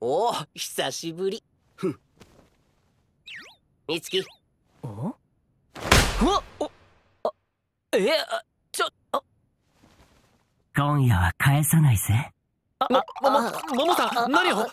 おお久しぶりふんみつきおおあえちょあ今夜は返さないぜももももさん何を